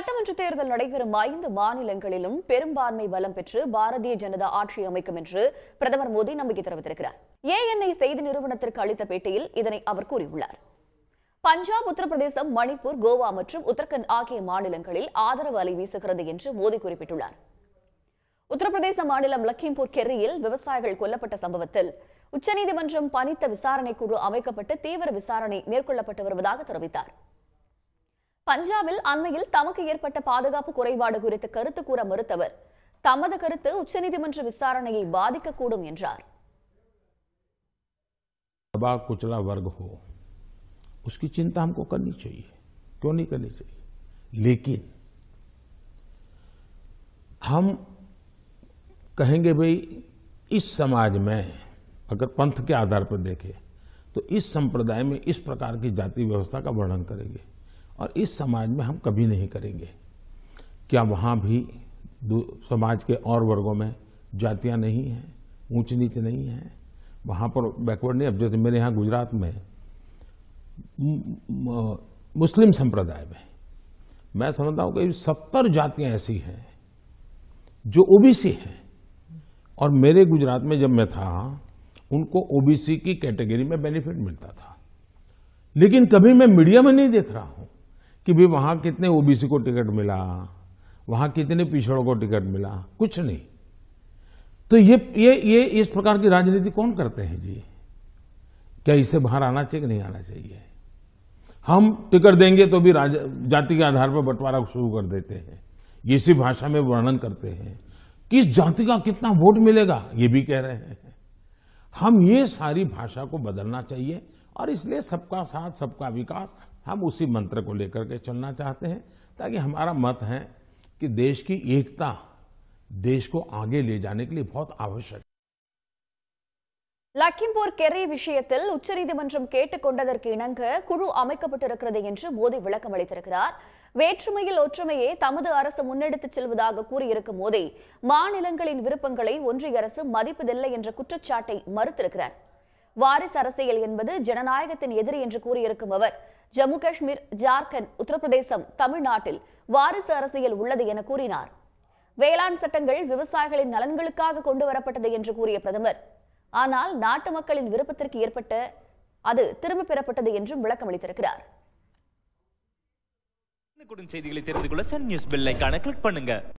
சட்டமன்ற தேர்தல் நடைபெறும் ஐந்து மாநிலங்களிலும் பெரும்பான்மை பலம் பெற்று பாரதிய ஜனதா ஆட்சி அமைக்கும் என்று பிரதமர் மோடி நம்பிக்கை தெரிவித்திருக்கிறார் ஏஎன்ஐ செய்தி நிறுவனத்திற்கு அளித்த பேட்டியில் இதனை அவர் கூறியுள்ளார் பஞ்சாப் உத்தரப்பிரதேசம் மணிப்பூர் கோவா மற்றும் உத்தரகண்ட் ஆகிய மாநிலங்களில் ஆதரவு அலை வீசுகிறது என்று மோடி குறிப்பிட்டுள்ளார் உத்தரப்பிரதேச மாநிலம் லக்கிம்பூர் கெர்ரியில் விவசாயிகள் கொல்லப்பட்ட சம்பவத்தில் உச்சநீதிமன்றம் பணித்த விசாரணை குழு அமைக்கப்பட்டு தீவிர விசாரணை மேற்கொள்ளப்பட்டு வருவதாக தெரிவித்தாா் பஞ்சாபில் அண்மையில் தமக்கு ஏற்பட்ட பாதுகாப்பு குறைபாடு குறித்து கருத்து கூற மறுத்தவர் தமது கருத்து உச்சநீதிமன்ற விசாரணையை என்றார் कुचला वर्ग हो उसकी चिंता हमको करनी चाहिए क्यों नहीं करनी चाहिए लेकिन हम कहेंगे भाई इस समाज में अगर पंथ के आधार पर देखें तो इस संप्रदाय में इस प्रकार की जाति व्यवस्था का वर्णन करेंगे और इस समाज में हम कभी नहीं करेंगे क्या वहाँ भी समाज के और वर्गों में जातियाँ नहीं हैं ऊंच नीच नहीं है वहाँ पर बैकवर्ड नहीं अब जैसे मेरे यहाँ गुजरात में मुस्लिम संप्रदाय में मैं समझता हूँ कि सत्तर जातियाँ ऐसी हैं जो ओबीसी हैं और मेरे गुजरात में जब मैं था उनको ओबीसी की कैटेगरी में बेनिफिट मिलता था लेकिन कभी मैं मीडिया में नहीं देख रहा हूँ कि भी वहां कितने ओबीसी को टिकट मिला वहां कितने पिछड़ों को टिकट मिला कुछ नहीं तो ये ये ये इस प्रकार की राजनीति कौन करते हैं जी क्या इसे बाहर आना चाहिए कि नहीं आना चाहिए हम टिकट देंगे तो भी जाति के आधार पर बंटवारा शुरू कर देते हैं ये इसी भाषा में वर्णन करते हैं किस जाति का कितना वोट मिलेगा ये भी कह रहे हैं हम ये सारी भाषा को बदलना चाहिए और इसलिए सबका साथ सबका विकास हम उसी मंत्र को लेकर के चलना चाहते हैं ताकि हमारा मत है कि देश की एकता देश को आगे ले जाने के लिए बहुत आवश्यक லக்கிம்பூர் கெரி விஷயத்தில் உச்சநீதிமன்றம் கேட்டுக்கொண்டதற்கு இணங்க குழு அமைக்கப்பட்டிருக்கிறது என்று மோடி விளக்கம் அளித்திருக்கிறார் வேற்றுமையில் ஒற்றுமையை தமது அரசு முன்னெடுத்துச் செல்வதாக கூறியிருக்கும் மோடி மாநிலங்களின் விருப்பங்களை ஒன்றிய அரசு மதிப்பதில்லை என்ற குற்றச்சாட்டை மறுத்திருக்கிறார் வாரிசு அரசியல் என்பது ஜனநாயகத்தின் எதிரி என்று கூறியிருக்கும் அவர் ஜம்மு காஷ்மீர் ஜார்க்கண்ட் உத்தரப்பிரதேசம் தமிழ்நாட்டில் வாரிசு அரசியல் உள்ளது என கூறினார் வேளாண் சட்டங்கள் விவசாயிகளின் நலன்களுக்காக கொண்டு வரப்பட்டது என்று கூறிய பிரதமர் ஆனால் நாட்டு மக்களின் விருப்பத்திற்கு ஏற்பட்ட அது திரும்ப பெறப்பட்டது என்றும் விளக்கம் அளித்திருக்கிறார் செய்திகளை தெரிந்து கொள்ள சன் நியூஸ் பெல் கிளிக் பண்ணுங்க